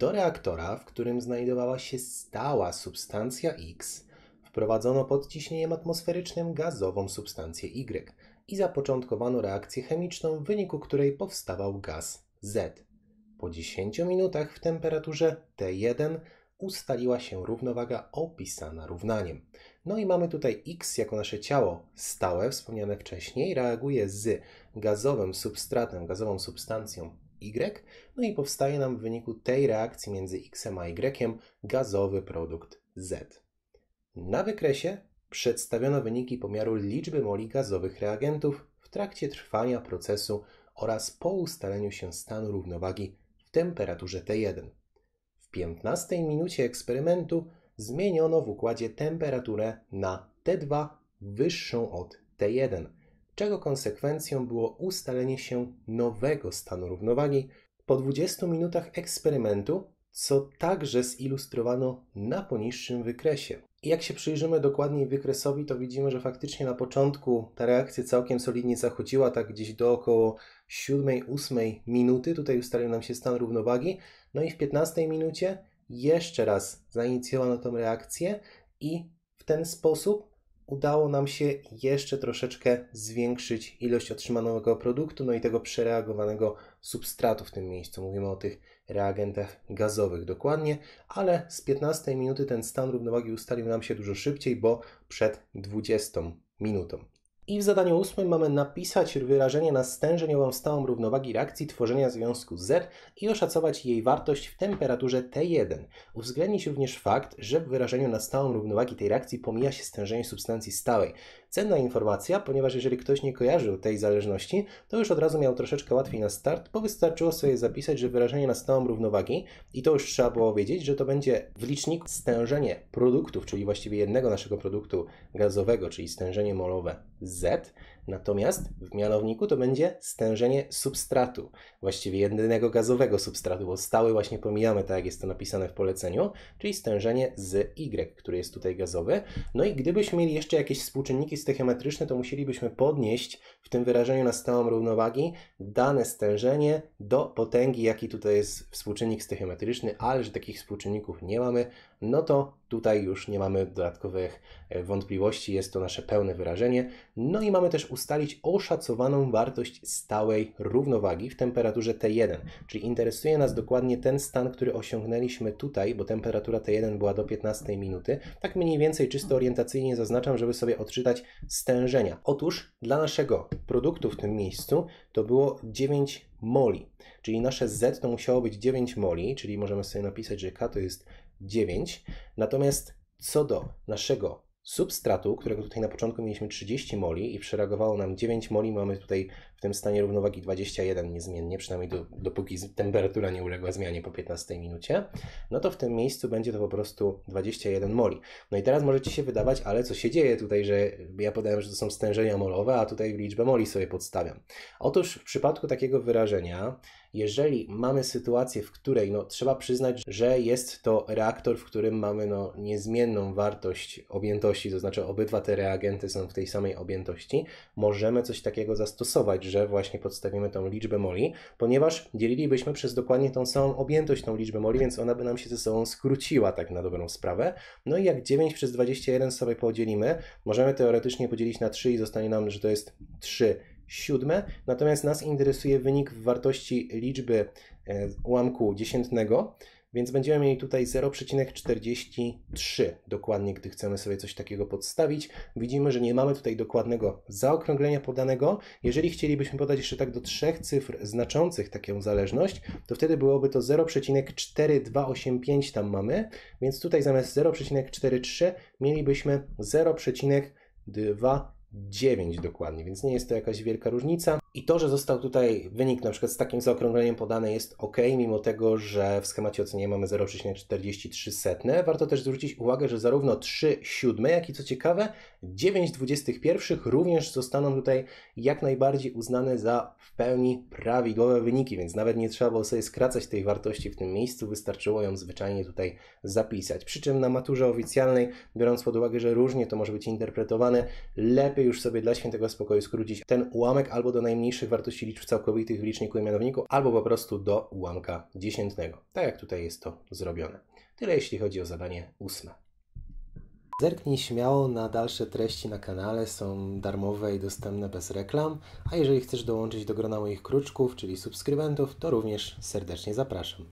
Do reaktora, w którym znajdowała się stała substancja X, wprowadzono pod ciśnieniem atmosferycznym gazową substancję Y i zapoczątkowano reakcję chemiczną, w wyniku której powstawał gaz Z. Po 10 minutach w temperaturze T1 ustaliła się równowaga opisana równaniem. No i mamy tutaj X jako nasze ciało stałe, wspomniane wcześniej, reaguje z gazowym substratem, gazową substancją Y, no i powstaje nam w wyniku tej reakcji między X a Y gazowy produkt Z. Na wykresie przedstawiono wyniki pomiaru liczby moli gazowych reagentów w trakcie trwania procesu oraz po ustaleniu się stanu równowagi w temperaturze T1. W 15 minucie eksperymentu zmieniono w układzie temperaturę na T2 wyższą od T1, czego konsekwencją było ustalenie się nowego stanu równowagi po 20 minutach eksperymentu, co także zilustrowano na poniższym wykresie. I jak się przyjrzymy dokładniej wykresowi, to widzimy, że faktycznie na początku ta reakcja całkiem solidnie zachodziła, tak gdzieś do około 7-8 minuty. Tutaj ustalił nam się stan równowagi. No i w 15 minucie jeszcze raz zainicjowano tą reakcję i w ten sposób udało nam się jeszcze troszeczkę zwiększyć ilość otrzymanego produktu, no i tego przereagowanego substratu w tym miejscu. Mówimy o tych reagentach gazowych dokładnie, ale z 15 minuty ten stan równowagi ustalił nam się dużo szybciej, bo przed 20 minutą. I w zadaniu ósmym mamy napisać wyrażenie na stężeniową stałą równowagi reakcji tworzenia związku Z i oszacować jej wartość w temperaturze T1. Uwzględnić również fakt, że w wyrażeniu na stałą równowagi tej reakcji pomija się stężenie substancji stałej. Cenna informacja, ponieważ jeżeli ktoś nie kojarzył tej zależności, to już od razu miał troszeczkę łatwiej na start, bo wystarczyło sobie zapisać, że wyrażenie na stałą równowagi, i to już trzeba było wiedzieć, że to będzie w liczniku stężenie produktów, czyli właściwie jednego naszego produktu gazowego, czyli stężenie molowe Z z, natomiast w mianowniku to będzie stężenie substratu, właściwie jedynego gazowego substratu, bo stały właśnie pomijamy, tak jak jest to napisane w poleceniu, czyli stężenie z Y, który jest tutaj gazowy. No i gdybyśmy mieli jeszcze jakieś współczynniki stoichiometryczne, to musielibyśmy podnieść w tym wyrażeniu na stałą równowagi dane stężenie do potęgi, jaki tutaj jest współczynnik stoichiometryczny, ale że takich współczynników nie mamy, no to tutaj już nie mamy dodatkowych e, wątpliwości, jest to nasze pełne wyrażenie. No i mamy też ustalić oszacowaną wartość stałej równowagi w temperaturze T1, czyli interesuje nas dokładnie ten stan, który osiągnęliśmy tutaj, bo temperatura T1 była do 15 minuty. Tak mniej więcej czysto orientacyjnie zaznaczam, żeby sobie odczytać stężenia. Otóż dla naszego produktu w tym miejscu to było 9 moli, czyli nasze Z to musiało być 9 moli, czyli możemy sobie napisać, że K to jest 9. Natomiast co do naszego substratu, którego tutaj na początku mieliśmy 30 moli i przereagowało nam 9 moli, mamy tutaj w tym stanie równowagi 21 niezmiennie, przynajmniej do, dopóki temperatura nie uległa zmianie po 15 minucie, no to w tym miejscu będzie to po prostu 21 moli. No i teraz możecie się wydawać, ale co się dzieje tutaj, że ja podałem, że to są stężenia molowe, a tutaj liczbę moli sobie podstawiam. Otóż w przypadku takiego wyrażenia jeżeli mamy sytuację, w której no, trzeba przyznać, że jest to reaktor, w którym mamy no, niezmienną wartość objętości, to znaczy obydwa te reagenty są w tej samej objętości, możemy coś takiego zastosować, że właśnie podstawimy tą liczbę moli, ponieważ dzielilibyśmy przez dokładnie tą samą objętość tą liczbę moli, więc ona by nam się ze sobą skróciła tak na dobrą sprawę. No i jak 9 przez 21 sobie podzielimy, możemy teoretycznie podzielić na 3 i zostanie nam, że to jest 3 siódme. Natomiast nas interesuje wynik w wartości liczby e, ułamku dziesiętnego, więc będziemy mieli tutaj 0,43 dokładnie, gdy chcemy sobie coś takiego podstawić. Widzimy, że nie mamy tutaj dokładnego zaokrąglenia podanego. Jeżeli chcielibyśmy podać jeszcze tak do trzech cyfr znaczących taką zależność, to wtedy byłoby to 0,4285 tam mamy, więc tutaj zamiast 0,43 mielibyśmy 0,2 9 dokładnie, więc nie jest to jakaś wielka różnica. I to, że został tutaj wynik na przykład z takim zaokrągleniem podany jest ok, mimo tego, że w schemacie oceniania mamy 0,43. Warto też zwrócić uwagę, że zarówno 3 siódme, jak i co ciekawe 9,21 również zostaną tutaj jak najbardziej uznane za w pełni prawidłowe wyniki, więc nawet nie trzeba było sobie skracać tej wartości w tym miejscu, wystarczyło ją zwyczajnie tutaj zapisać. Przy czym na maturze oficjalnej, biorąc pod uwagę, że różnie to może być interpretowane, lepiej już sobie dla świętego spokoju skrócić ten ułamek albo do najmniejszego najmniejszych wartości liczb całkowitych w liczniku i mianowniku, albo po prostu do ułamka dziesiętnego, tak jak tutaj jest to zrobione. Tyle jeśli chodzi o zadanie ósme. Zerknij śmiało na dalsze treści na kanale, są darmowe i dostępne bez reklam, a jeżeli chcesz dołączyć do grona moich kruczków, czyli subskrybentów, to również serdecznie zapraszam.